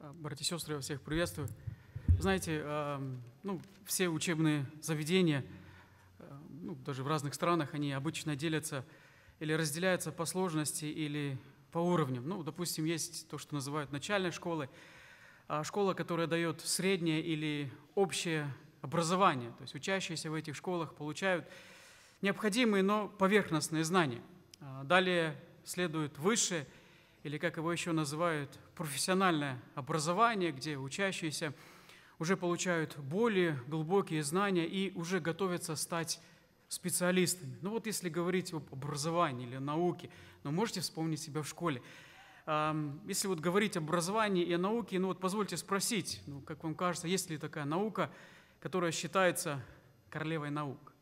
А, братья и сестры, я всех приветствую. Знаете, а, ну, все учебные заведения, а, ну, даже в разных странах, они обычно делятся или разделяются по сложности, или по уровням. Ну, допустим, есть то, что называют начальной школой, школа, которая дает среднее или общее образование. То есть учащиеся в этих школах получают необходимые, но поверхностные знания. Далее следует высшее – или как его еще называют, профессиональное образование, где учащиеся уже получают более глубокие знания и уже готовятся стать специалистами. Ну вот если говорить об образовании или науке, ну можете вспомнить себя в школе. Если вот говорить об образовании и о науке, ну вот позвольте спросить, ну как вам кажется, есть ли такая наука, которая считается королевой наук?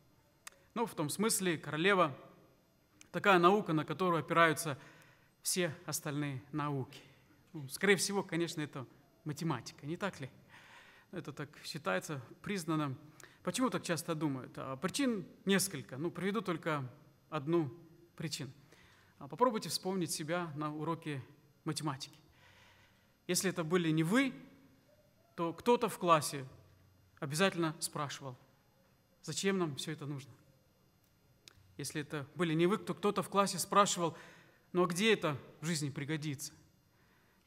Ну в том смысле королева – такая наука, на которую опираются все остальные науки. Ну, скорее всего, конечно, это математика, не так ли? Это так считается признанным. Почему так часто думают? А причин несколько. Ну, приведу только одну причину. А, попробуйте вспомнить себя на уроке математики. Если это были не вы, то кто-то в классе обязательно спрашивал, зачем нам все это нужно. Если это были не вы, то кто-то в классе спрашивал, ну а где это в жизни пригодится?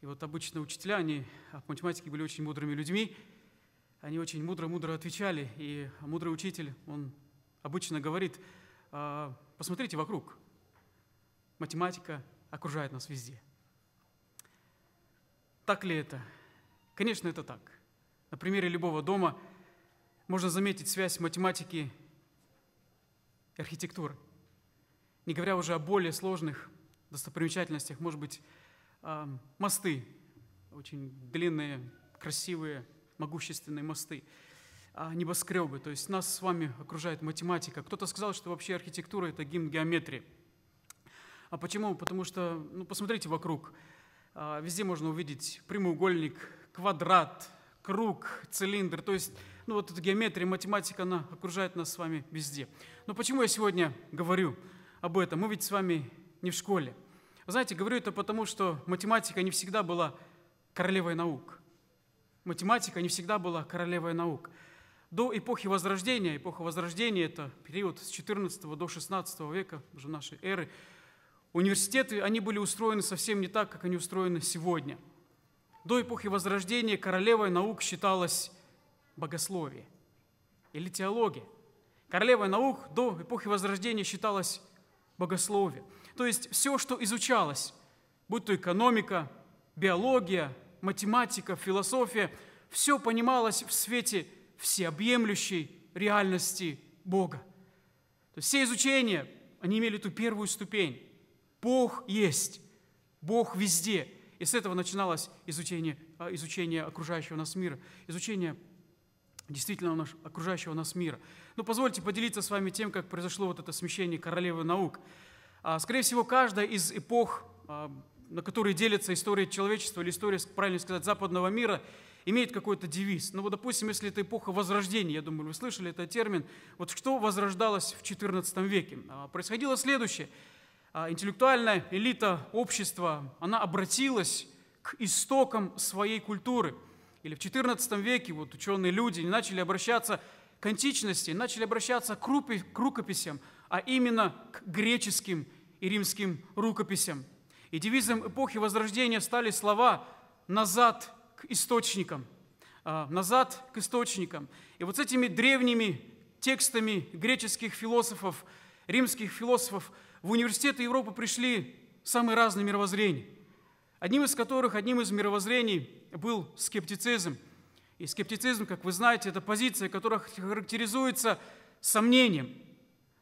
И вот обычно учителя, они в математике были очень мудрыми людьми, они очень мудро-мудро отвечали, и мудрый учитель, он обычно говорит, «А, посмотрите вокруг, математика окружает нас везде. Так ли это? Конечно, это так. На примере любого дома можно заметить связь математики и архитектуры, не говоря уже о более сложных достопримечательностях, может быть, мосты, очень длинные, красивые, могущественные мосты, а, небоскребы. То есть нас с вами окружает математика. Кто-то сказал, что вообще архитектура – это гимн геометрии. А почему? Потому что, ну, посмотрите вокруг. А, везде можно увидеть прямоугольник, квадрат, круг, цилиндр. То есть ну, вот эта геометрия, математика, она окружает нас с вами везде. Но почему я сегодня говорю об этом? Мы ведь с вами не в школе. знаете, говорю это потому, что математика не всегда была королевой наук. Математика не всегда была королевой наук. До эпохи Возрождения, эпоха Возрождения – это период с 14 до 16 века, уже нашей эры, университеты, они были устроены совсем не так, как они устроены сегодня. До эпохи Возрождения королевой наук считалось богословие или теология. Королевой наук до эпохи Возрождения считалось богословие – то есть все, что изучалось, будь то экономика, биология, математика, философия, все понималось в свете всеобъемлющей реальности Бога. То есть все изучения, они имели ту первую ступень. Бог есть, Бог везде. И с этого начиналось изучение, а, изучение окружающего нас мира, изучение действительно наш, окружающего нас мира. Но позвольте поделиться с вами тем, как произошло вот это смещение королевы наук. А, скорее всего, каждая из эпох, а, на которые делится история человечества или история, правильно сказать, западного мира, имеет какой-то девиз. Ну вот, допустим, если это эпоха Возрождения, я думаю, вы слышали этот термин, вот что возрождалось в XIV веке? А, происходило следующее. Интеллектуальная элита общества, она обратилась к истокам своей культуры. Или в XIV веке вот ученые люди начали обращаться к античности, начали обращаться к рукописям, а именно к греческим и римским рукописям. И девизом эпохи Возрождения стали слова «назад к источникам», а, «назад к источникам». И вот с этими древними текстами греческих философов, римских философов в университеты Европы пришли самые разные мировоззрения, одним из которых, одним из мировоззрений был скептицизм. И скептицизм, как вы знаете, это позиция, которая характеризуется сомнением –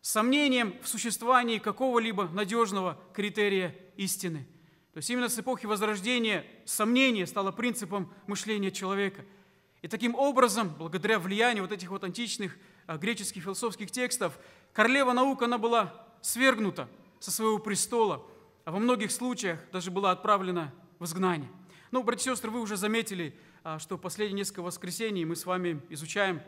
сомнением в существовании какого-либо надежного критерия истины. То есть именно с эпохи Возрождения сомнение стало принципом мышления человека. И таким образом, благодаря влиянию вот этих вот античных а, греческих философских текстов, королева наук, она была свергнута со своего престола, а во многих случаях даже была отправлена в изгнание. Ну, братья и сестры, вы уже заметили, а, что последние несколько воскресений мы с вами изучаем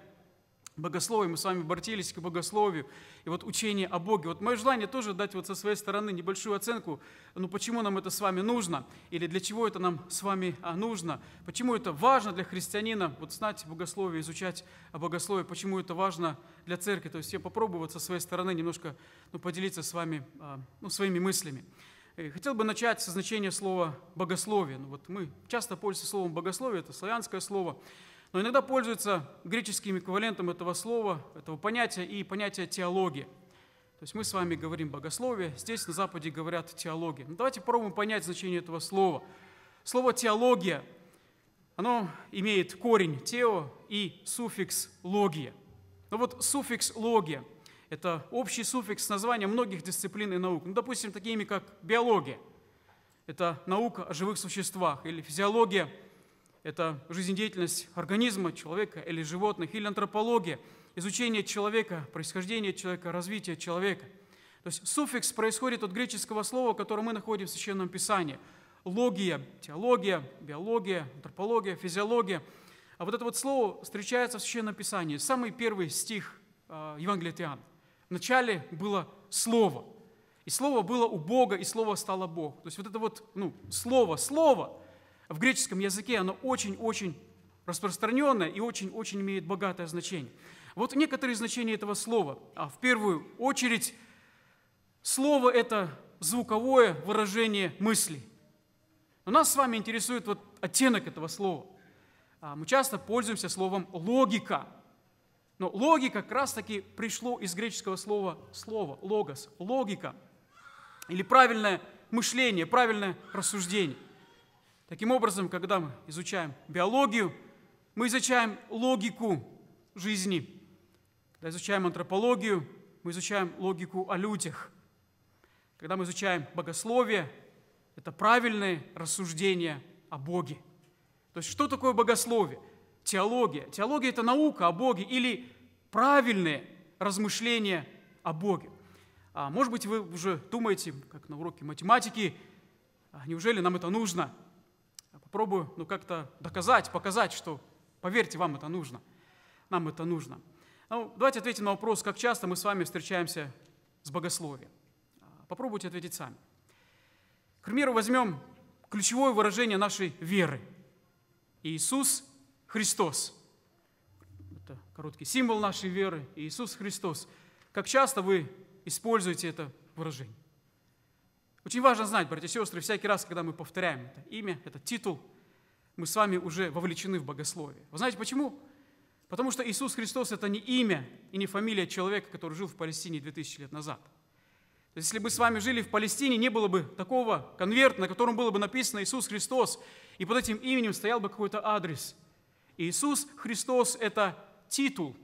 богословие, мы с вами обратились к богословию, и вот учение о Боге. Вот мое желание тоже дать вот со своей стороны небольшую оценку, ну почему нам это с вами нужно, или для чего это нам с вами а, нужно, почему это важно для христианина, вот знать богословие, изучать богословие, почему это важно для церкви. То есть я попробую вот со своей стороны немножко ну, поделиться с вами а, ну, своими мыслями. Хотел бы начать со значения слова «богословие». Ну, вот мы часто пользуемся словом «богословие», это славянское слово – но иногда пользуется греческим эквивалентом этого слова, этого понятия и понятия теологии. То есть мы с вами говорим богословие, здесь на Западе говорят теология. Но ну, давайте попробуем понять значение этого слова. Слово теология, оно имеет корень тео и суффикс логия. Но ну вот суффикс логия – это общий суффикс названия многих дисциплин и наук. Ну, допустим, такими как биология – это наука о живых существах или физиология – это жизнедеятельность организма, человека или животных, или антропология, изучение человека, происхождение человека, развитие человека. То есть суффикс происходит от греческого слова, которое мы находим в Священном Писании. Логия, теология, биология, антропология, физиология. А вот это вот слово встречается в Священном Писании. Самый первый стих а, Евангелия от В начале было Слово. И Слово было у Бога, и Слово стало Бог. То есть вот это вот ну, Слово, Слово – в греческом языке оно очень-очень распространенное и очень-очень имеет богатое значение. Вот некоторые значения этого слова. А в первую очередь, слово – это звуковое выражение мысли. Но нас с вами интересует вот оттенок этого слова. А мы часто пользуемся словом «логика». Но логика как раз-таки пришло из греческого слова «слово», «логос», «логика». Или правильное мышление, правильное рассуждение. Таким образом, когда мы изучаем биологию, мы изучаем логику жизни. Когда изучаем антропологию, мы изучаем логику о людях. Когда мы изучаем богословие, это правильные рассуждения о Боге. То есть что такое богословие? Теология. Теология – это наука о Боге или правильные размышления о Боге. А может быть, вы уже думаете, как на уроке математики, «А, неужели нам это нужно – пробую ну, как-то доказать, показать, что поверьте, вам это нужно, нам это нужно. Ну, давайте ответим на вопрос, как часто мы с вами встречаемся с богословием. А, попробуйте ответить сами. К примеру, возьмем ключевое выражение нашей веры. Иисус Христос. Это короткий символ нашей веры. Иисус Христос. Как часто вы используете это выражение? Очень важно знать, братья и сестры, всякий раз, когда мы повторяем это имя, этот титул, мы с вами уже вовлечены в богословие. Вы знаете почему? Потому что Иисус Христос – это не имя и не фамилия человека, который жил в Палестине 2000 лет назад. То есть, если бы с вами жили в Палестине, не было бы такого конверта, на котором было бы написано «Иисус Христос», и под этим именем стоял бы какой-то адрес. Иисус Христос – это титул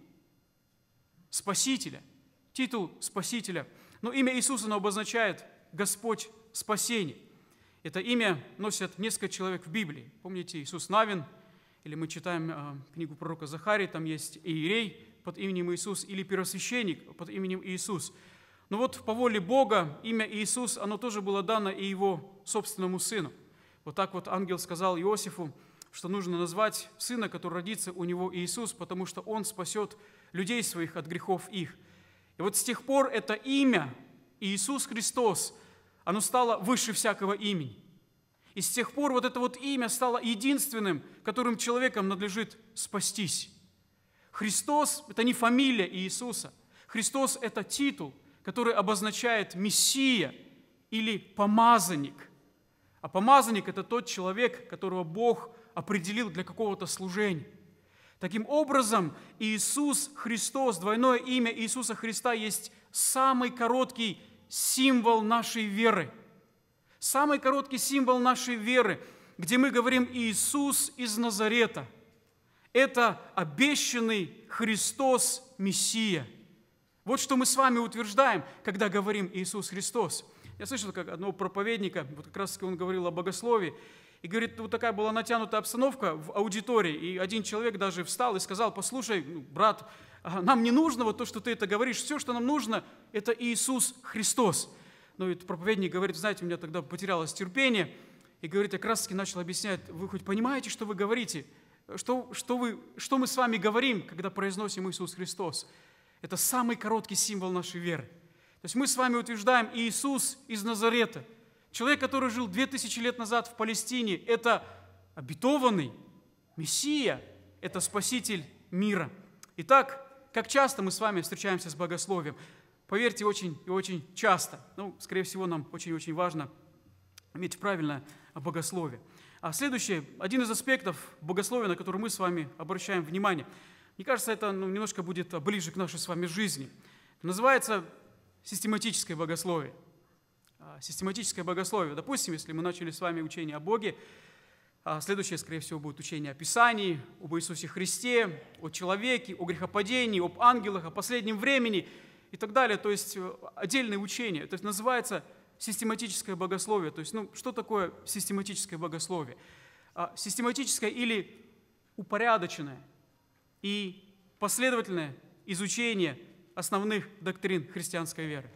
Спасителя, титул Спасителя. Но имя Иисуса, оно обозначает – Господь спасение. Это имя носят несколько человек в Библии. Помните Иисус Навин, или мы читаем а, книгу пророка Захарии, там есть Иерей под именем Иисус, или первосвященник под именем Иисус. Но вот по воле Бога имя Иисус, оно тоже было дано и его собственному сыну. Вот так вот ангел сказал Иосифу, что нужно назвать сына, который родится у него Иисус, потому что он спасет людей своих от грехов их. И вот с тех пор это имя Иисус Христос – оно стало выше всякого имени. И с тех пор вот это вот имя стало единственным, которым человеком надлежит спастись. Христос – это не фамилия Иисуса. Христос – это титул, который обозначает Мессия или помазанник. А помазанник – это тот человек, которого Бог определил для какого-то служения. Таким образом, Иисус Христос, двойное имя Иисуса Христа есть самый короткий символ нашей веры. Самый короткий символ нашей веры, где мы говорим «Иисус из Назарета». Это обещанный Христос Мессия. Вот что мы с вами утверждаем, когда говорим «Иисус Христос». Я слышал как одного проповедника, вот как раз он говорил о богословии, и говорит, вот такая была натянутая обстановка в аудитории, и один человек даже встал и сказал, послушай, брат, нам не нужно вот то, что ты это говоришь, все, что нам нужно, это Иисус Христос. Ну, и проповедник говорит, знаете, у меня тогда потерялось терпение, и говорит, я краски начал объяснять, вы хоть понимаете, что вы говорите? Что, что, вы, что мы с вами говорим, когда произносим Иисус Христос? Это самый короткий символ нашей веры. То есть мы с вами утверждаем Иисус из Назарета, человек, который жил 2000 лет назад в Палестине, это обетованный Мессия, это Спаситель мира. Итак, как часто мы с вами встречаемся с богословием? Поверьте, очень и очень часто. Ну, скорее всего, нам очень-очень важно иметь правильное богословие. А следующее, один из аспектов богословия, на который мы с вами обращаем внимание. Мне кажется, это ну, немножко будет ближе к нашей с вами жизни. Называется систематическое богословие. А, систематическое богословие. Допустим, если мы начали с вами учение о Боге, а следующее, скорее всего, будет учение о Писании, об Иисусе Христе, о человеке, о грехопадении, об ангелах, о последнем времени и так далее. То есть э, отдельное учение. То есть называется систематическое богословие. То есть, ну, что такое систематическое богословие? А, систематическое или упорядоченное и последовательное изучение основных доктрин христианской веры.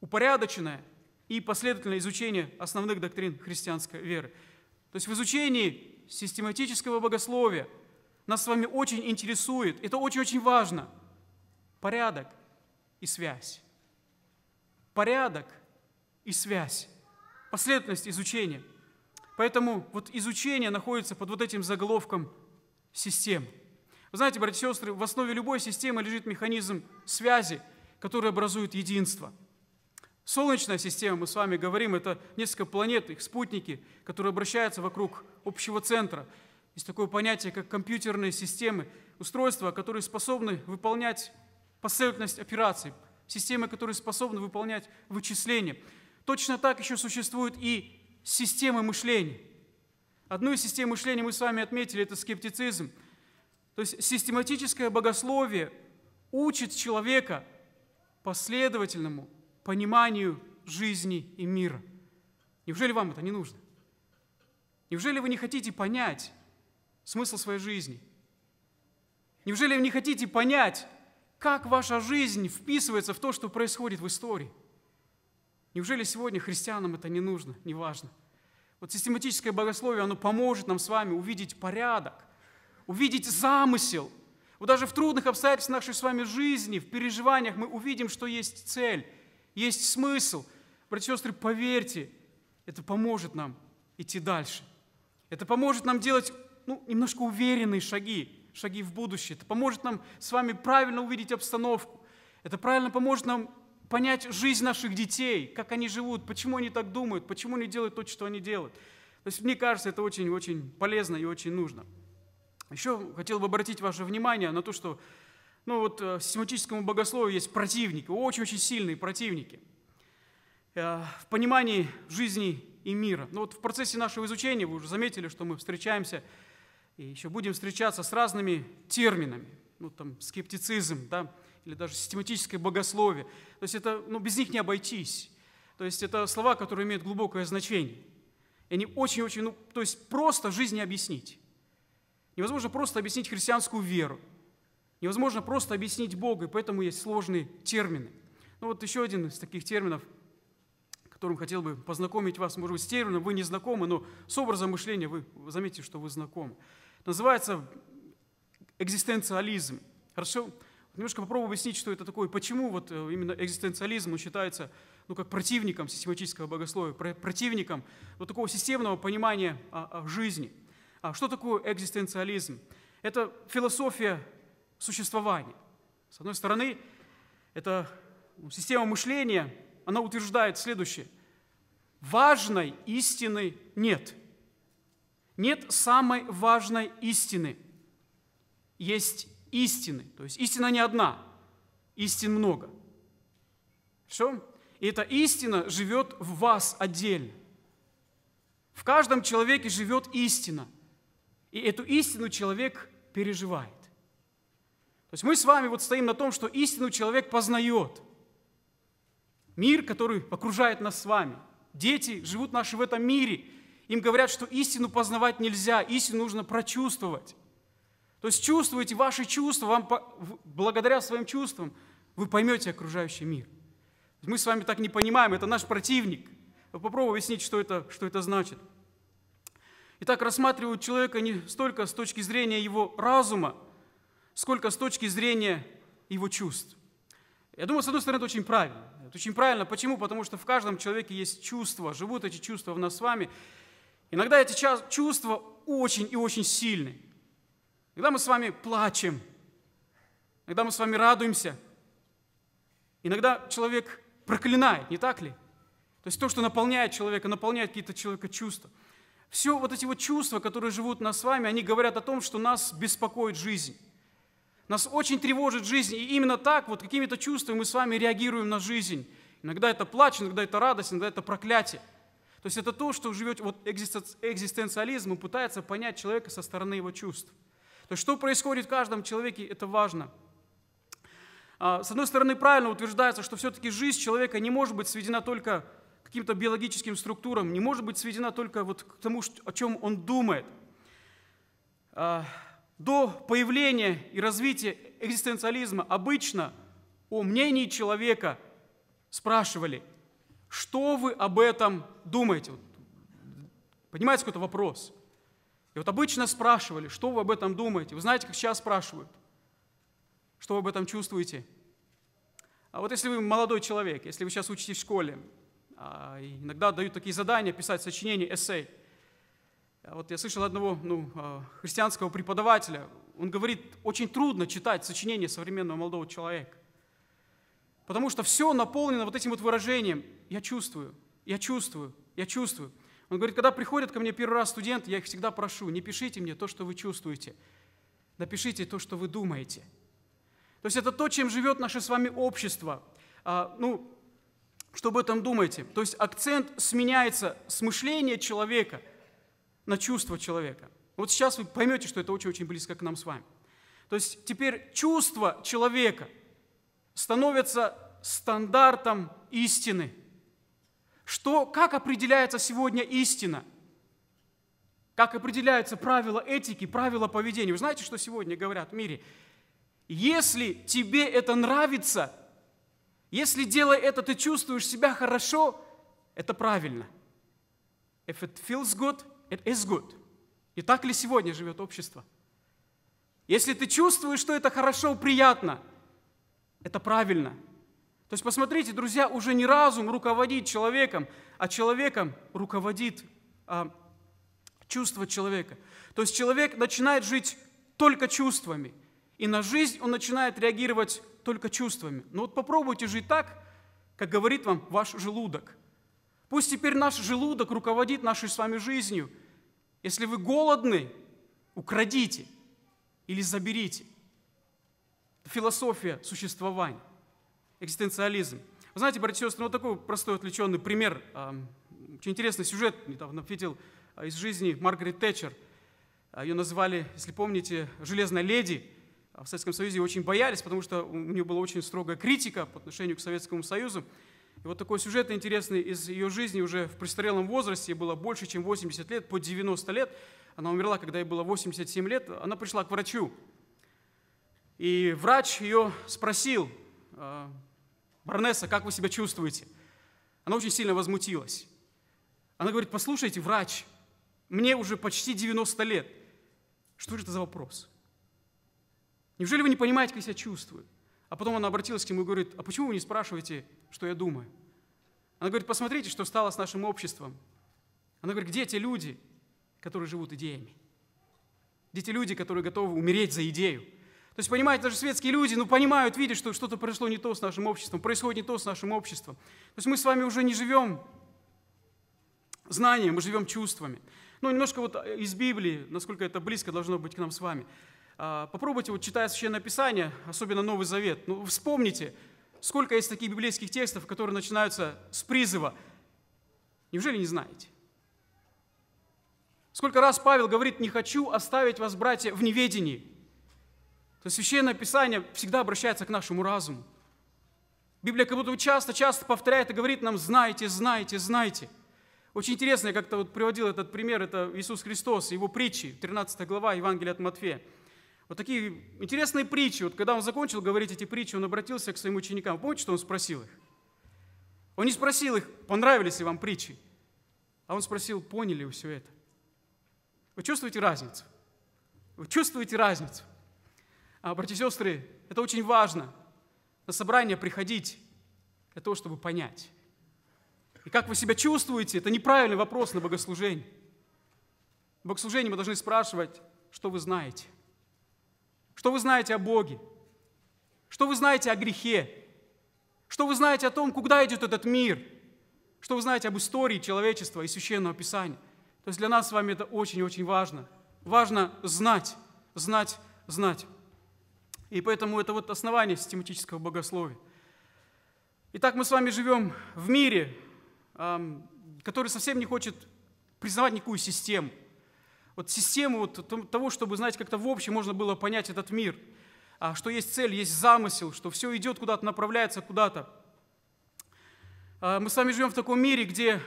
Упорядоченное и последовательное изучение основных доктрин христианской веры – то есть в изучении систематического богословия нас с вами очень интересует, это очень-очень важно, порядок и связь. Порядок и связь, последовательность изучения. Поэтому вот изучение находится под вот этим заголовком систем. Вы знаете, братья и сестры, в основе любой системы лежит механизм связи, который образует единство – Солнечная система, мы с вами говорим, это несколько планет, их спутники, которые обращаются вокруг общего центра. Есть такое понятие, как компьютерные системы, устройства, которые способны выполнять последовательность операций, системы, которые способны выполнять вычисления. Точно так еще существуют и системы мышления. Одну из систем мышления мы с вами отметили – это скептицизм. То есть систематическое богословие учит человека последовательному, пониманию жизни и мира. Неужели вам это не нужно? Неужели вы не хотите понять смысл своей жизни? Неужели вы не хотите понять, как ваша жизнь вписывается в то, что происходит в истории? Неужели сегодня христианам это не нужно, не важно? Вот систематическое богословие, оно поможет нам с вами увидеть порядок, увидеть замысел. Вот даже в трудных обстоятельствах нашей с вами жизни, в переживаниях мы увидим, что есть цель – есть смысл. Братья и сестры, поверьте, это поможет нам идти дальше. Это поможет нам делать ну, немножко уверенные шаги, шаги в будущее. Это поможет нам с вами правильно увидеть обстановку. Это правильно поможет нам понять жизнь наших детей, как они живут, почему они так думают, почему они делают то, что они делают. То есть, мне кажется, это очень-очень полезно и очень нужно. Еще хотел бы обратить ваше внимание на то, что ну вот э, систематическому богословию есть противники, очень-очень сильные противники э, в понимании жизни и мира. Но ну вот в процессе нашего изучения вы уже заметили, что мы встречаемся и еще будем встречаться с разными терминами, ну там скептицизм, да, или даже систематическое богословие. То есть это, ну, без них не обойтись. То есть это слова, которые имеют глубокое значение. И они очень-очень, ну, то есть просто жизнь не объяснить. Невозможно просто объяснить христианскую веру. Невозможно просто объяснить Бога, и поэтому есть сложные термины. Ну вот еще один из таких терминов, которым хотел бы познакомить вас, может быть, с термином вы не знакомы, но с образом мышления вы заметите, что вы знакомы. Называется экзистенциализм. Хорошо? Немножко попробую объяснить, что это такое, почему вот э, именно экзистенциализм считается ну, как противником систематического богословия, противником вот такого системного понимания жизни. А что такое экзистенциализм? Это философия существования. С одной стороны, эта ну, система мышления, она утверждает следующее. Важной истины нет. Нет самой важной истины. Есть истины. То есть истина не одна, истин много. Все? И эта истина живет в вас отдельно. В каждом человеке живет истина. И эту истину человек переживает. То есть мы с вами вот стоим на том, что истину человек познает. Мир, который окружает нас с вами. Дети живут наши в этом мире. Им говорят, что истину познавать нельзя, истину нужно прочувствовать. То есть чувствуете ваши чувства, вам благодаря своим чувствам вы поймете окружающий мир. Мы с вами так не понимаем, это наш противник. Попробую объяснить, что это, что это значит. Итак, рассматривают человека не столько с точки зрения его разума, сколько с точки зрения его чувств. Я думаю, с одной стороны, это очень правильно. Это очень правильно. Почему? Потому что в каждом человеке есть чувства, живут эти чувства в нас с вами. Иногда эти чувства очень и очень сильны. Иногда мы с вами плачем, иногда мы с вами радуемся, иногда человек проклинает, не так ли? То есть то, что наполняет человека, наполняет какие-то человека чувства. Все вот эти вот чувства, которые живут в нас с вами, они говорят о том, что нас беспокоит жизнь. Нас очень тревожит жизнь, и именно так, вот какими-то чувствами мы с вами реагируем на жизнь. Иногда это плач, иногда это радость, иногда это проклятие. То есть это то, что живет вот экзистенциализм, и пытается понять человека со стороны его чувств. То есть что происходит в каждом человеке, это важно. А, с одной стороны, правильно утверждается, что все-таки жизнь человека не может быть сведена только к каким-то биологическим структурам, не может быть сведена только вот к тому, о чем он думает. А, до появления и развития экзистенциализма обычно о мнении человека спрашивали, что вы об этом думаете? Понимаете, какой-то вопрос. И вот обычно спрашивали, что вы об этом думаете. Вы знаете, как сейчас спрашивают, что вы об этом чувствуете? А вот если вы молодой человек, если вы сейчас учитесь в школе, а, иногда дают такие задания писать сочинения, эссей – а вот я слышал одного ну, а, христианского преподавателя, он говорит, очень трудно читать сочинение современного молодого человека, потому что все наполнено вот этим вот выражением «я чувствую, я чувствую, я чувствую». Он говорит, когда приходят ко мне первый раз студенты, я их всегда прошу, не пишите мне то, что вы чувствуете, напишите то, что вы думаете. То есть это то, чем живет наше с вами общество. А, ну, что об этом думаете? То есть акцент сменяется с мышления человека – на чувства человека. Вот сейчас вы поймете, что это очень-очень близко к нам с вами. То есть теперь чувства человека становятся стандартом истины. Что, как определяется сегодня истина? Как определяются правила этики, правила поведения? Вы знаете, что сегодня говорят в мире? Если тебе это нравится, если делая это, ты чувствуешь себя хорошо, это правильно. If it feels good, It is good. И так ли сегодня живет общество? Если ты чувствуешь, что это хорошо, приятно, это правильно. То есть посмотрите, друзья, уже не разум руководит человеком, а человеком руководит а, чувство человека. То есть человек начинает жить только чувствами, и на жизнь он начинает реагировать только чувствами. Но ну вот попробуйте жить так, как говорит вам ваш желудок – Пусть теперь наш желудок руководит нашей с вами жизнью. Если вы голодны, украдите или заберите. Философия существования, экзистенциализм. Вы знаете, братья и сестры, вот такой простой отвлеченный пример. Очень интересный сюжет недавно видел а, из жизни Маргарет Тэтчер. А, ее называли, если помните, «Железная леди». А, в Советском Союзе очень боялись, потому что у нее была очень строгая критика по отношению к Советскому Союзу. И вот такой сюжет интересный из ее жизни уже в престарелом возрасте, было больше, чем 80 лет, по 90 лет. Она умерла, когда ей было 87 лет. Она пришла к врачу. И врач ее спросил, «А, Барнесса, как вы себя чувствуете? Она очень сильно возмутилась. Она говорит, послушайте, врач, мне уже почти 90 лет. Что же это за вопрос? Неужели вы не понимаете, как я себя чувствую? А потом она обратилась к нему и говорит, а почему вы не спрашиваете, что я думаю? Она говорит, посмотрите, что стало с нашим обществом. Она говорит, где те люди, которые живут идеями? Где те люди, которые готовы умереть за идею? То есть, понимаете, даже светские люди, ну, понимают, видят, что что-то произошло не то с нашим обществом, происходит не то с нашим обществом. То есть мы с вами уже не живем знанием, мы живем чувствами. Ну, немножко вот из Библии, насколько это близко должно быть к нам с вами. А, попробуйте, вот читая Священное Писание, особенно Новый Завет, ну, вспомните, сколько есть таких библейских текстов, которые начинаются с призыва. Неужели не знаете? Сколько раз Павел говорит, не хочу оставить вас, братья, в неведении. То есть Священное Писание всегда обращается к нашему разуму. Библия как будто часто-часто повторяет и говорит нам, знаете, знаете, знаете. Очень интересно, я как-то вот приводил этот пример, это Иисус Христос, его притчи, 13 глава Евангелия от Матфея. Вот такие интересные притчи. Вот когда он закончил говорить эти притчи, он обратился к своим ученикам. Помните, что он спросил их? Он не спросил их, понравились ли вам притчи, а он спросил, поняли ли вы все это. Вы чувствуете разницу? Вы чувствуете разницу? А, братья и сестры, это очень важно. На собрание приходить для того, чтобы понять. И как вы себя чувствуете, это неправильный вопрос на богослужении. В богослужении мы должны спрашивать, что вы знаете – что вы знаете о Боге? Что вы знаете о грехе? Что вы знаете о том, куда идет этот мир? Что вы знаете об истории человечества и священного писания? То есть для нас с вами это очень-очень важно. Важно знать, знать, знать. И поэтому это вот основание систематического богословия. Итак, мы с вами живем в мире, который совсем не хочет признавать никакую систему вот систему вот того, чтобы, знаете, как-то в общем можно было понять этот мир, а что есть цель, есть замысел, что все идет куда-то, направляется куда-то. А мы с вами живем в таком мире, где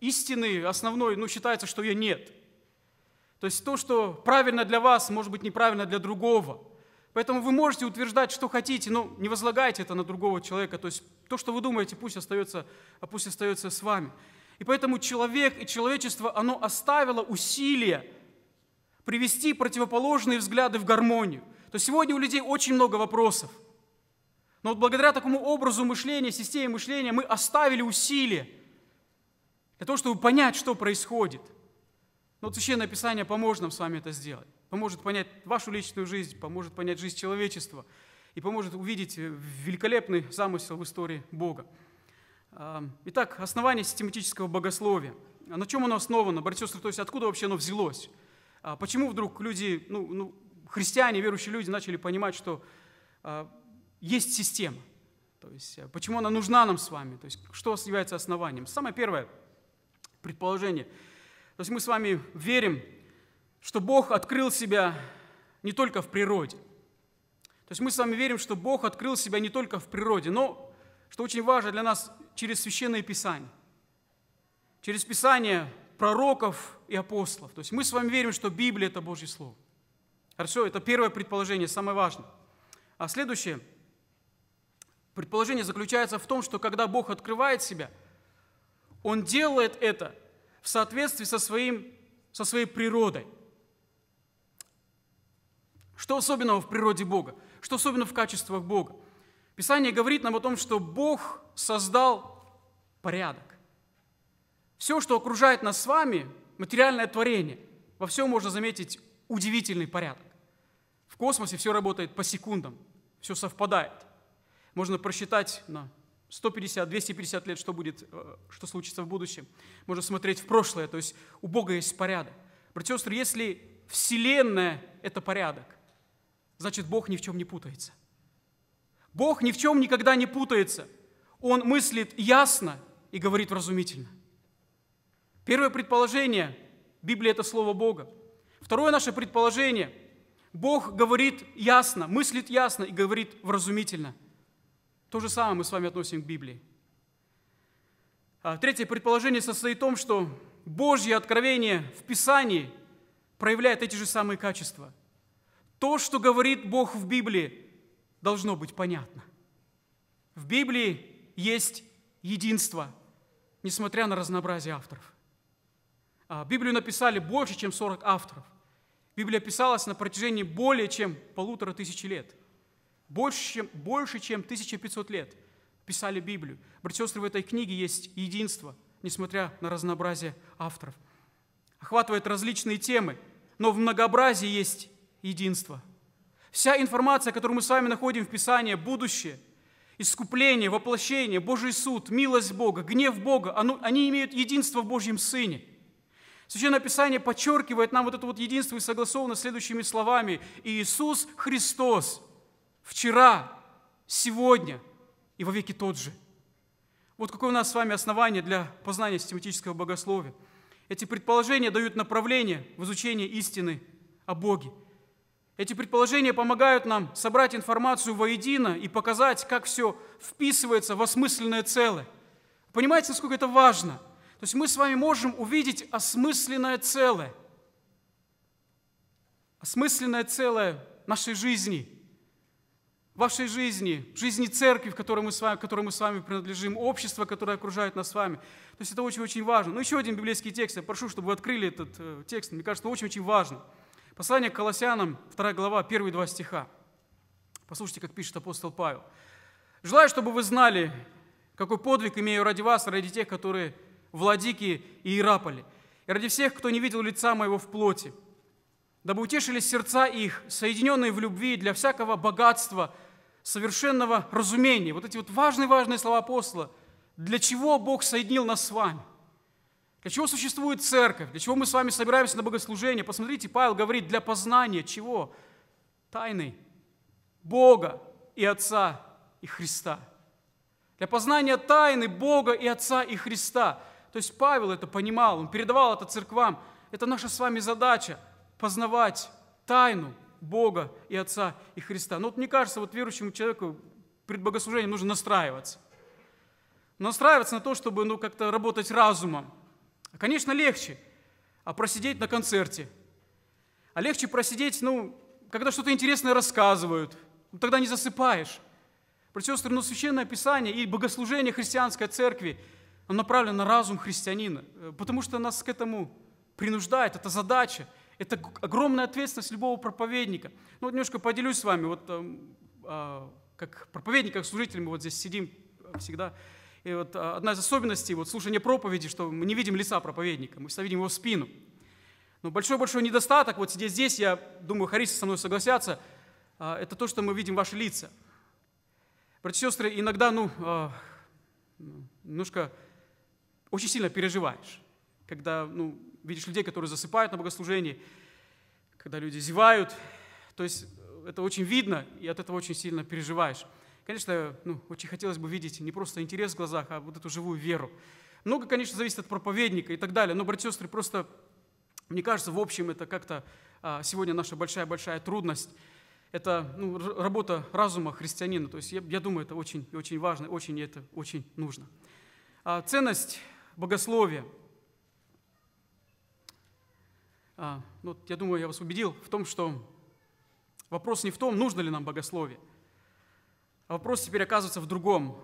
истины основной, ну, считается, что ее нет. То есть то, что правильно для вас, может быть неправильно для другого. Поэтому вы можете утверждать, что хотите, но не возлагайте это на другого человека. То есть то, что вы думаете, пусть остается, а пусть остается с вами. И поэтому человек и человечество, оно оставило усилия привести противоположные взгляды в гармонию. То сегодня у людей очень много вопросов. Но вот благодаря такому образу мышления, системе мышления, мы оставили усилия для того, чтобы понять, что происходит. Но вот Священное Писание поможет нам с вами это сделать. Поможет понять вашу личную жизнь, поможет понять жизнь человечества и поможет увидеть великолепный замысел в истории Бога. Итак, основание систематического богословия. А на чем оно основано, братья сестры, то есть откуда вообще оно взялось? А почему вдруг люди, ну, ну, христиане, верующие люди начали понимать, что а, есть система? То есть почему она нужна нам с вами? То есть что является основанием? Самое первое предположение. То есть мы с вами верим, что Бог открыл себя не только в природе. То есть мы с вами верим, что Бог открыл себя не только в природе, но что очень важно для нас через Священное Писание, через Писание пророков и апостолов. То есть мы с вами верим, что Библия – это Божье Слово. Хорошо, это первое предположение, самое важное. А следующее предположение заключается в том, что когда Бог открывает себя, Он делает это в соответствии со, своим, со своей природой. Что особенного в природе Бога? Что особенно в качествах Бога? Писание говорит нам о том, что Бог создал порядок. Все, что окружает нас с вами, материальное творение, во всем можно заметить удивительный порядок. В космосе все работает по секундам, все совпадает. Можно просчитать на 150-250 лет, что будет, э, что случится в будущем. Можно смотреть в прошлое, то есть у Бога есть порядок. Братья и сестры, если Вселенная – это порядок, значит, Бог ни в чем не путается – Бог ни в чем никогда не путается. Он мыслит ясно и говорит вразумительно. Первое предположение – Библия – это Слово Бога. Второе наше предположение – Бог говорит ясно, мыслит ясно и говорит вразумительно. То же самое мы с вами относим к Библии. А третье предположение состоит в том, что Божье откровение в Писании проявляет эти же самые качества. То, что говорит Бог в Библии, должно быть понятно. В Библии есть единство, несмотря на разнообразие авторов. А, Библию написали больше, чем 40 авторов. Библия писалась на протяжении более чем полутора тысячи лет. Больше чем, больше, чем 1500 лет писали Библию. Братья сестры, в этой книге есть единство, несмотря на разнообразие авторов. Охватывает различные темы, но в многообразии есть единство. Вся информация, которую мы с вами находим в Писании, будущее, искупление, воплощение, Божий суд, милость Бога, гнев Бога, оно, они имеют единство в Божьем Сыне. Священное Писание подчеркивает нам вот это вот единство и согласовано следующими словами. Иисус Христос вчера, сегодня и во веки тот же. Вот какое у нас с вами основание для познания систематического богословия. Эти предположения дают направление в изучении истины о Боге – эти предположения помогают нам собрать информацию воедино и показать, как все вписывается в осмысленное целое. Понимаете, насколько это важно? То есть мы с вами можем увидеть осмысленное целое. Осмысленное целое нашей жизни, вашей жизни, жизни церкви, в которой мы с вами, которой мы с вами принадлежим, общества, которое окружает нас с вами. То есть это очень-очень важно. Ну, еще один библейский текст. Я прошу, чтобы вы открыли этот э, текст. Мне кажется, очень-очень важно. Послание к Колоссянам, 2 глава, 1 два стиха. Послушайте, как пишет апостол Павел. «Желаю, чтобы вы знали, какой подвиг имею ради вас, ради тех, которые владики и Иераполи, и ради всех, кто не видел лица моего в плоти, дабы утешились сердца их, соединенные в любви для всякого богатства, совершенного разумения». Вот эти вот важные-важные слова апостола. Для чего Бог соединил нас с вами – для чего существует церковь? Для чего мы с вами собираемся на богослужение? Посмотрите, Павел говорит, для познания чего? Тайны Бога и Отца и Христа. Для познания тайны Бога и Отца и Христа. То есть Павел это понимал, он передавал это церквам. Это наша с вами задача – познавать тайну Бога и Отца и Христа. Но ну, вот мне кажется, вот верующему человеку перед богослужением нужно настраиваться. Настраиваться на то, чтобы ну, как-то работать разумом. А, конечно, легче а просидеть на концерте. А легче просидеть, ну, когда что-то интересное рассказывают. Ну, тогда не засыпаешь. Противостоит, ну, Священное Писание и богослужение христианской церкви, оно направлено на разум христианина, э, потому что нас к этому принуждает, это задача, это огромная ответственность любого проповедника. Ну, вот немножко поделюсь с вами, вот эм, а, как проповедник, как служитель, мы вот здесь сидим э, всегда – и вот а, одна из особенностей вот, слушания проповеди, что мы не видим лица проповедника, мы всегда видим его спину. Но большой-большой недостаток, вот сидя здесь, я думаю, харисты со мной согласятся, а, это то, что мы видим ваши лица. Братья и сестры, иногда, ну, а, ну, немножко очень сильно переживаешь, когда, ну, видишь людей, которые засыпают на богослужении, когда люди зевают, то есть это очень видно, и от этого очень сильно переживаешь. Конечно, ну, очень хотелось бы видеть не просто интерес в глазах, а вот эту живую веру. Много, конечно, зависит от проповедника и так далее, но, братья и сестры, просто, мне кажется, в общем, это как-то а, сегодня наша большая-большая трудность. Это ну, работа разума христианина. То есть я, я думаю, это очень и очень важно, очень и это очень нужно. А, ценность богословия. А, ну, я думаю, я вас убедил в том, что вопрос не в том, нужно ли нам богословие – а вопрос теперь оказывается в другом.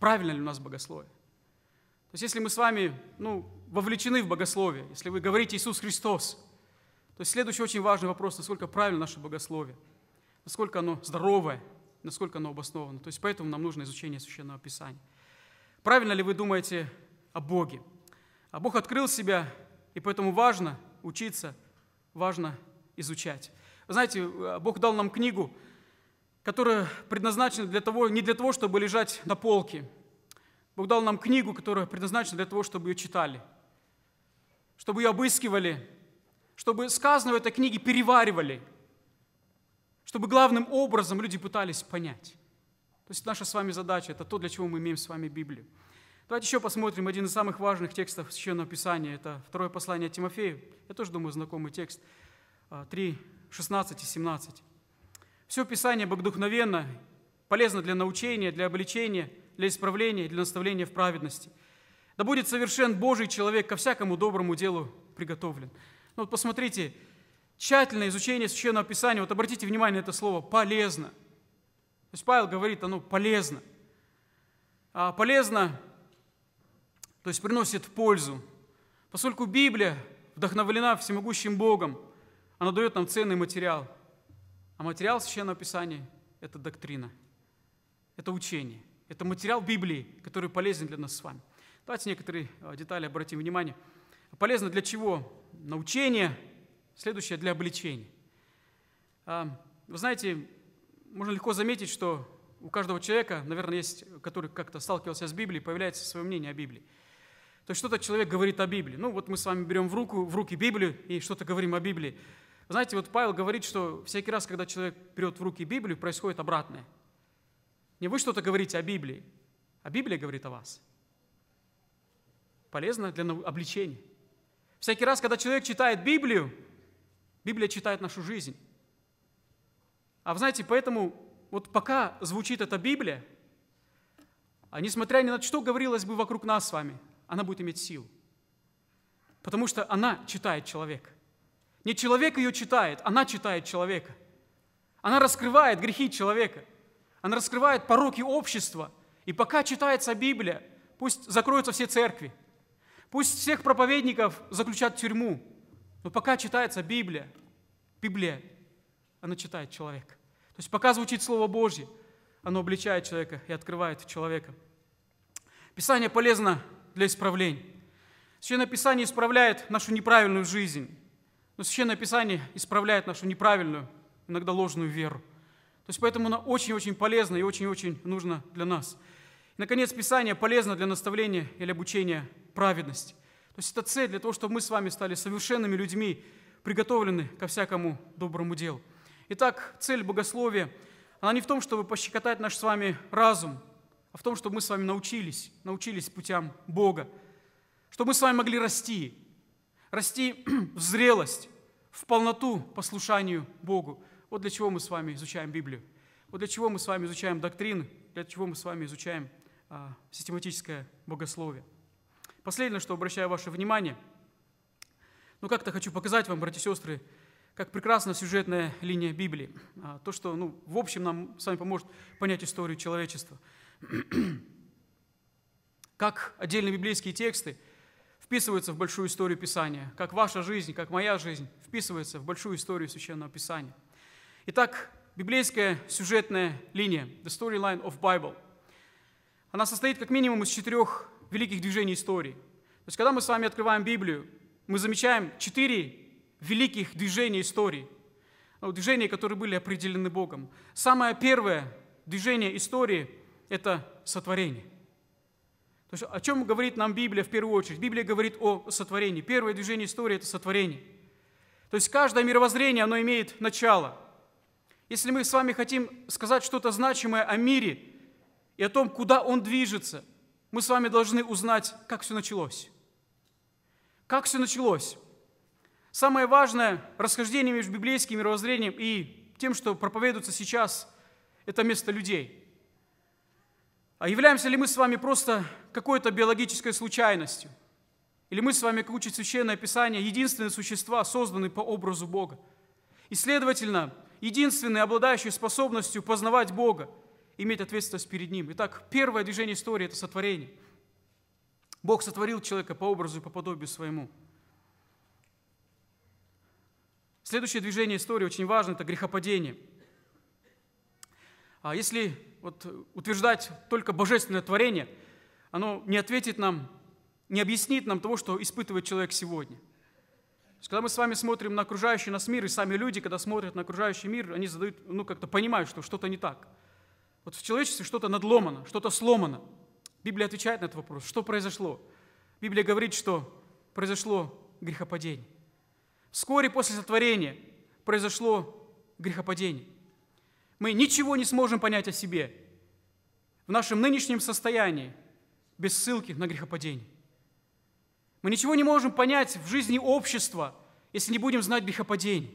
Правильно ли у нас богословие? То есть если мы с вами ну, вовлечены в богословие, если вы говорите «Иисус Христос», то есть следующий очень важный вопрос, насколько правильно наше богословие, насколько оно здоровое, насколько оно обосновано. То есть поэтому нам нужно изучение Священного Писания. Правильно ли вы думаете о Боге? А Бог открыл себя, и поэтому важно учиться, важно изучать. Вы знаете, э, Бог дал нам книгу – которая предназначена для того, не для того, чтобы лежать на полке. Бог дал нам книгу, которая предназначена для того, чтобы ее читали, чтобы ее обыскивали, чтобы сказанное в этой книге переваривали, чтобы главным образом люди пытались понять. То есть наша с вами задача – это то, для чего мы имеем с вами Библию. Давайте еще посмотрим один из самых важных текстов Священного Писания. Это второе послание Тимофею. Я тоже думаю, знакомый текст. 3, а, 16 и 17. Все Писание богодухновенно, полезно для научения, для обличения, для исправления, для наставления в праведности. Да будет совершен Божий человек ко всякому доброму делу приготовлен. Ну вот посмотрите, тщательное изучение Священного Писания, вот обратите внимание на это слово «полезно». То есть Павел говорит, оно полезно. А полезно, то есть приносит пользу. Поскольку Библия вдохновлена всемогущим Богом, она дает нам ценный материал – а материал Священного Писания – это доктрина, это учение, это материал Библии, который полезен для нас с вами. Давайте некоторые э, детали обратим внимание. Полезно для чего? Научение, следующее – для обличения. А, вы знаете, можно легко заметить, что у каждого человека, наверное, есть, который как-то сталкивался с Библией, появляется свое мнение о Библии. То есть что-то человек говорит о Библии. Ну вот мы с вами берем в, руку, в руки Библию и что-то говорим о Библии знаете, вот Павел говорит, что всякий раз, когда человек берет в руки Библию, происходит обратное. Не вы что-то говорите о Библии, а Библия говорит о вас. Полезно для обличения. Всякий раз, когда человек читает Библию, Библия читает нашу жизнь. А вы знаете, поэтому вот пока звучит эта Библия, а несмотря ни на что говорилось бы вокруг нас с вами, она будет иметь силу. Потому что она читает человека. Не человек ее читает, она читает человека. Она раскрывает грехи человека. Она раскрывает пороки общества. И пока читается Библия, пусть закроются все церкви, пусть всех проповедников заключат в тюрьму, но пока читается Библия, Библия, она читает человека. То есть пока звучит Слово Божье, оно обличает человека и открывает человека. Писание полезно для исправления. Священное Писание исправляет нашу неправильную жизнь. Но Священное Писание исправляет нашу неправильную, иногда ложную веру. То есть поэтому она очень-очень полезна и очень-очень нужна для нас. И, наконец, Писание полезно для наставления или обучения праведности. То есть это цель для того, чтобы мы с вами стали совершенными людьми, приготовлены ко всякому доброму делу. Итак, цель богословия, она не в том, чтобы пощекотать наш с вами разум, а в том, чтобы мы с вами научились, научились путям Бога, чтобы мы с вами могли расти, расти в зрелость, в полноту послушанию Богу. Вот для чего мы с вами изучаем Библию. Вот для чего мы с вами изучаем доктрины, для чего мы с вами изучаем а, систематическое богословие. Последнее, что обращаю ваше внимание, ну как-то хочу показать вам, братья и сестры, как прекрасна сюжетная линия Библии. А, то, что ну, в общем нам с вами поможет понять историю человечества. Как отдельные библейские тексты – вписывается в большую историю Писания, как ваша жизнь, как моя жизнь вписывается в большую историю Священного Писания. Итак, библейская сюжетная линия, the storyline of Bible, она состоит как минимум из четырех великих движений истории. То есть, когда мы с вами открываем Библию, мы замечаем четыре великих движения истории, ну, движения, которые были определены Богом. Самое первое движение истории – это сотворение – то есть о чем говорит нам Библия в первую очередь? Библия говорит о сотворении. Первое движение истории – это сотворение. То есть каждое мировоззрение, оно имеет начало. Если мы с вами хотим сказать что-то значимое о мире и о том, куда он движется, мы с вами должны узнать, как все началось. Как все началось? Самое важное расхождение между библейским мировоззрением и тем, что проповедуется сейчас, это место людей – а являемся ли мы с вами просто какой-то биологической случайностью? Или мы с вами, как учит Священное Писание, единственные существа, созданные по образу Бога? И, следовательно, единственные, обладающие способностью познавать Бога, иметь ответственность перед Ним. Итак, первое движение истории – это сотворение. Бог сотворил человека по образу и по подобию своему. Следующее движение истории очень важно – это грехопадение. А если вот, э, утверждать только божественное творение, оно не ответит нам, не объяснит нам того, что испытывает человек сегодня. То есть, когда мы с вами смотрим на окружающий нас мир, и сами люди, когда смотрят на окружающий мир, они задают, ну, как-то понимают, что что-то не так. Вот в человечестве что-то надломано, что-то сломано. Библия отвечает на этот вопрос. Что произошло? Библия говорит, что произошло грехопадение. Вскоре после сотворения произошло грехопадение. Мы ничего не сможем понять о себе в нашем нынешнем состоянии, без ссылки на грехопадение. Мы ничего не можем понять в жизни общества, если не будем знать грехопадение.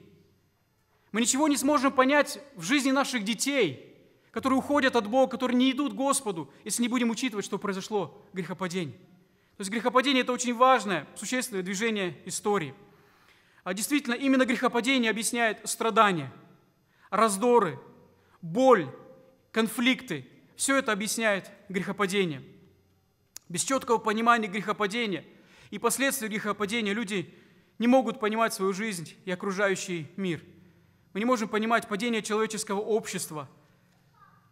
Мы ничего не сможем понять в жизни наших детей, которые уходят от Бога, которые не идут к Господу, если не будем учитывать, что произошло грехопадение. То есть грехопадение – это очень важное, существенное движение истории. А действительно, именно грехопадение объясняет страдания, раздоры, боль, конфликты. Все это объясняет грехопадение. Без четкого понимания грехопадения и последствий грехопадения люди не могут понимать свою жизнь и окружающий мир. Мы не можем понимать падение человеческого общества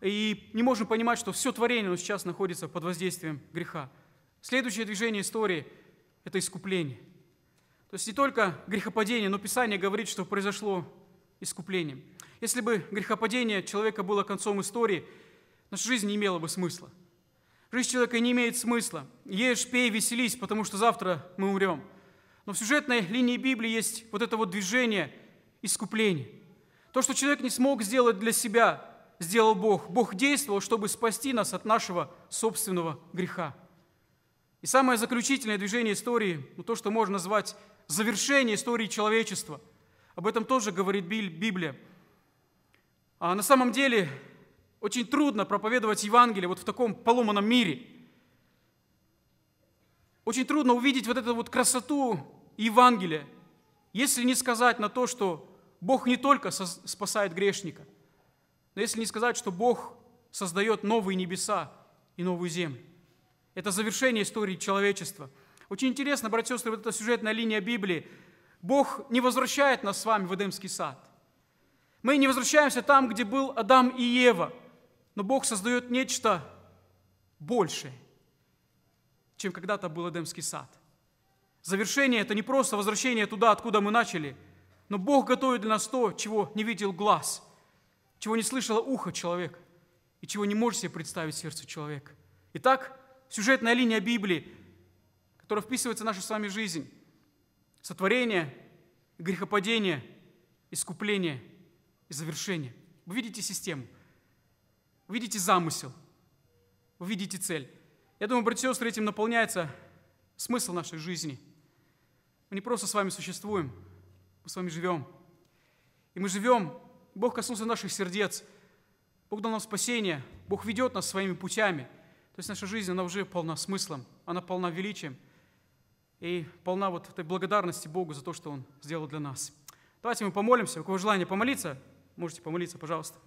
и не можем понимать, что все творение сейчас находится под воздействием греха. Следующее движение истории – это искупление. То есть не только грехопадение, но Писание говорит, что произошло искупление. Если бы грехопадение человека было концом истории, наша жизнь не имела бы смысла. Жизнь человека не имеет смысла. Ешь, пей, веселись, потому что завтра мы умрем. Но в сюжетной линии Библии есть вот это вот движение искупления. То, что человек не смог сделать для себя, сделал Бог. Бог действовал, чтобы спасти нас от нашего собственного греха. И самое заключительное движение истории, ну, то, что можно назвать завершение истории человечества, об этом тоже говорит Библия – а на самом деле очень трудно проповедовать Евангелие вот в таком поломанном мире. Очень трудно увидеть вот эту вот красоту Евангелия, если не сказать на то, что Бог не только спасает грешника, но если не сказать, что Бог создает новые небеса и новую землю. Это завершение истории человечества. Очень интересно, братья и сестры, вот эта сюжетная линия Библии. Бог не возвращает нас с вами в Эдемский сад. Мы не возвращаемся там, где был Адам и Ева, но Бог создает нечто большее, чем когда-то был Эдемский сад. Завершение – это не просто возвращение туда, откуда мы начали, но Бог готовит для нас то, чего не видел глаз, чего не слышало ухо человек и чего не может себе представить сердце человека. Итак, сюжетная линия Библии, которая вписывается в нашу с вами жизнь. Сотворение, грехопадение, искупление – и завершение. Вы видите систему, вы видите замысел, вы видите цель. Я думаю, братья и сестры, этим наполняется смысл нашей жизни. Мы не просто с вами существуем, мы с вами живем. И мы живем, Бог коснулся наших сердец, Бог дал нам спасение, Бог ведет нас своими путями. То есть наша жизнь, она уже полна смыслом, она полна величием и полна вот этой благодарности Богу за то, что Он сделал для нас. Давайте мы помолимся. У кого желание помолиться, Можете помолиться, пожалуйста.